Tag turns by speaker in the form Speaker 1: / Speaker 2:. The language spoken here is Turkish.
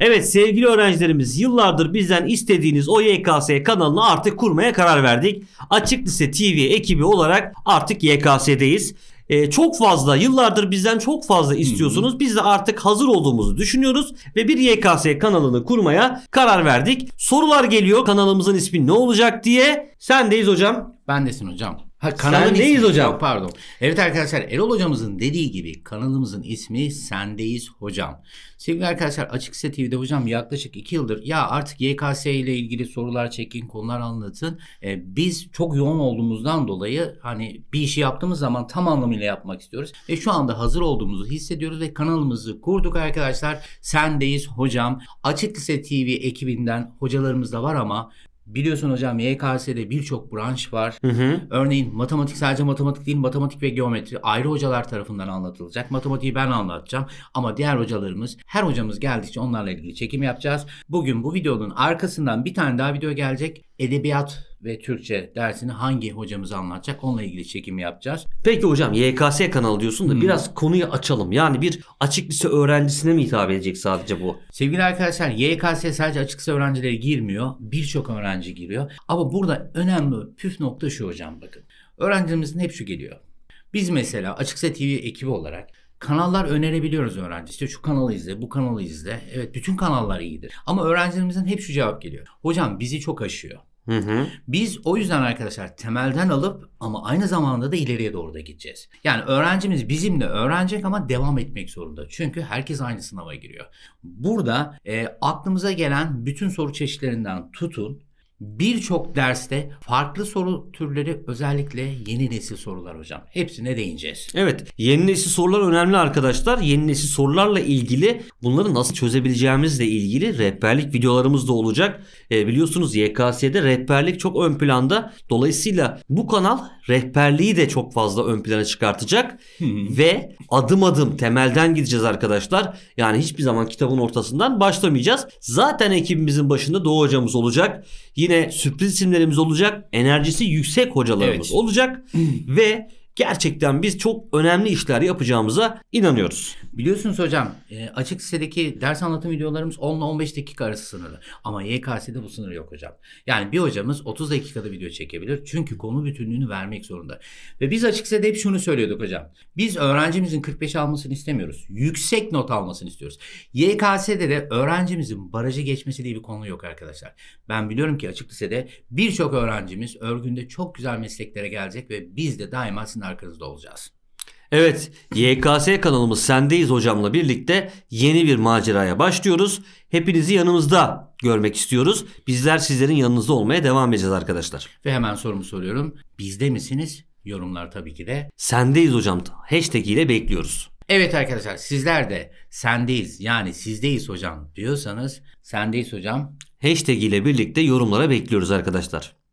Speaker 1: Evet sevgili öğrencilerimiz yıllardır bizden istediğiniz o YKS kanalını artık kurmaya karar verdik. Açık Lise TV ekibi olarak artık YKS'deyiz. Ee, çok fazla yıllardır bizden çok fazla istiyorsunuz. Biz de artık hazır olduğumuzu düşünüyoruz ve bir YKS kanalını kurmaya karar verdik. Sorular geliyor kanalımızın ismi ne olacak diye.
Speaker 2: Sendeyiz hocam. Bendesin hocam. Ha kanalın Sendeyiz ismi. hocam. Yok, pardon. Evet arkadaşlar Erol hocamızın dediği gibi kanalımızın ismi Sendeyiz hocam. Sevgili arkadaşlar Açık Açıkse TV'de hocam yaklaşık 2 yıldır ya artık YKS ile ilgili sorular çekin, konular anlatın. Ee, biz çok yoğun olduğumuzdan dolayı hani bir işi yaptığımız zaman tam anlamıyla yapmak istiyoruz. Ve şu anda hazır olduğumuzu hissediyoruz ve kanalımızı kurduk arkadaşlar. Sendeyiz hocam. Açık Lise TV ekibinden hocalarımız da var ama Biliyorsun hocam YKS'de birçok branş var. Hı hı. Örneğin matematik sadece matematik değil matematik ve geometri ayrı hocalar tarafından anlatılacak. Matematiği ben anlatacağım ama diğer hocalarımız her hocamız geldikçe onlarla ilgili çekim yapacağız. Bugün bu videonun arkasından bir tane daha video gelecek. Edebiyat ve Türkçe dersini hangi hocamız anlatacak onunla ilgili çekim yapacağız.
Speaker 1: Peki hocam YKS kanalı
Speaker 2: diyorsun da hmm. biraz konuyu açalım. Yani bir açık lise öğrencisine mi hitap edecek sadece bu? Sevgili arkadaşlar YKS sadece açık lise öğrencileri girmiyor. Birçok öğrenci giriyor. Ama burada önemli püf nokta şu hocam bakın. Öğrencimizin hep şu geliyor. Biz mesela açık Açıksa TV ekibi olarak kanallar önerebiliyoruz öğrenci. şu kanalı izle, bu kanalı izle. Evet bütün kanallar iyidir. Ama öğrencilerimizden hep şu cevap geliyor. Hocam bizi çok aşıyor. Hı hı. Biz o yüzden arkadaşlar temelden alıp ama aynı zamanda da ileriye doğru da gideceğiz. Yani öğrencimiz bizimle öğrenecek ama devam etmek zorunda. Çünkü herkes aynı sınava giriyor. Burada e, aklımıza gelen bütün soru çeşitlerinden tutun birçok derste farklı soru türleri özellikle yeni nesil sorular hocam. Hepsine değineceğiz. Evet
Speaker 1: yeni nesil sorular önemli arkadaşlar. Yeni nesil sorularla ilgili bunları nasıl çözebileceğimizle ilgili rehberlik videolarımız da olacak. E, biliyorsunuz YKS'de rehberlik çok ön planda. Dolayısıyla bu kanal rehberliği de çok fazla ön plana çıkartacak. Hmm. Ve adım adım temelden gideceğiz arkadaşlar. Yani hiçbir zaman kitabın ortasından başlamayacağız. Zaten ekibimizin başında Doğu hocamız olacak. Yine Yine sürpriz isimlerimiz olacak. Enerjisi yüksek hocalarımız evet. olacak. Hmm. ve gerçekten biz çok önemli işler yapacağımıza inanıyoruz.
Speaker 2: Biliyorsunuz hocam e, açık sitedeki ders anlatım videolarımız 10 ile 15 dakika arası sınırlı. Ama YKS'de bu sınır yok hocam. Yani bir hocamız 30 dakikada video çekebilir. Çünkü konu bütünlüğünü vermek zorunda. Ve biz açık lisede hep şunu söylüyorduk hocam. Biz öğrencimizin 45 almasını istemiyoruz. Yüksek not almasını istiyoruz. YKS'de de öğrencimizin barajı geçmesi diye bir konu yok arkadaşlar. Ben biliyorum ki açık lisede birçok öğrencimiz örgünde çok güzel mesleklere gelecek ve biz de daima sınav arkanızda olacağız.
Speaker 1: Evet YKS kanalımız Sendeyiz hocamla birlikte yeni bir maceraya başlıyoruz. Hepinizi yanımızda görmek istiyoruz. Bizler sizlerin yanınızda olmaya devam edeceğiz arkadaşlar.
Speaker 2: Ve hemen sorumu soruyorum. Bizde misiniz? Yorumlar tabii ki de.
Speaker 1: Sendeyiz hocam. Hashtag ile bekliyoruz.
Speaker 2: Evet arkadaşlar sizler de sendeyiz yani sizdeyiz hocam diyorsanız sendeyiz hocam.
Speaker 1: Hashtag ile birlikte yorumlara bekliyoruz arkadaşlar.